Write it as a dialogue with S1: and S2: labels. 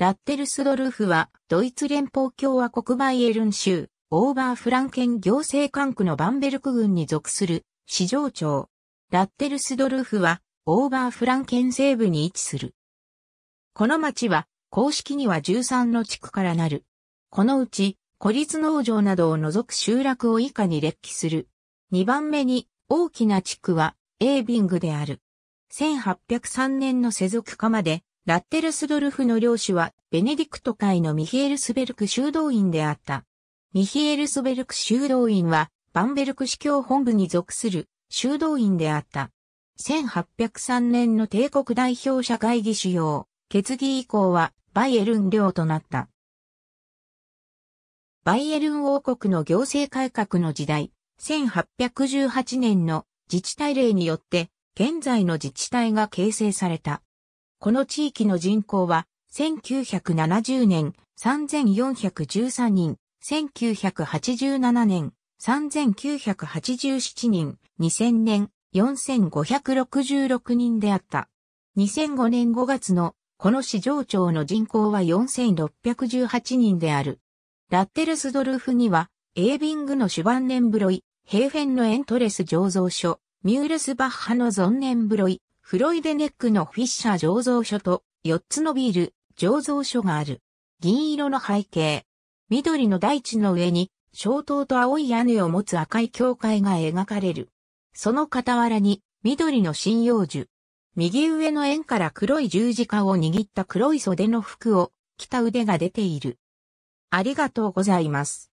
S1: ラッテルスドルフは、ドイツ連邦共和国バイエルン州、オ
S2: ーバーフランケン行政管区のバンベルク郡に属する、市場長。ラッテルスドルフは、オーバーフランケン西部に位置する。この町は、公式には13の地区からなる。このうち、孤立農場などを除く集落を以下に列記する。2番目に、大きな地区は、エービングである。1803年の世俗化まで、ラッテルスドルフの領主は、ベネディクト会のミヒエルスベルク修道院であった。ミヒエルスベルク修道院は、バンベルク司教本部に属する修道院であった。1803年の帝国代表者会議主要、決議以降は、バイエルン領となった。バイエルン王国の行政改革の時代、1818年の自治体令によって、現在の自治体が形成された。この地域の人口は、1970年3413人、1987年3987人、2000年4566人であった。2005年5月のこの市場町の人口は4618人である。ラッテルスドルフには、エービングのシュバンネンブロイ、ヘーフェンのエントレス醸造所、ミュールスバッハのゾンネンブロイ、フロイデネックのフィッシャー醸造所と4つのビール醸造所がある。銀色の背景。緑の大地の上に、小灯と青い屋根を持つ赤い教会が描かれる。その傍らに、緑の針葉樹。右上の円から黒い十字架を握った黒い袖
S1: の服を着た腕が出ている。ありがとうございます。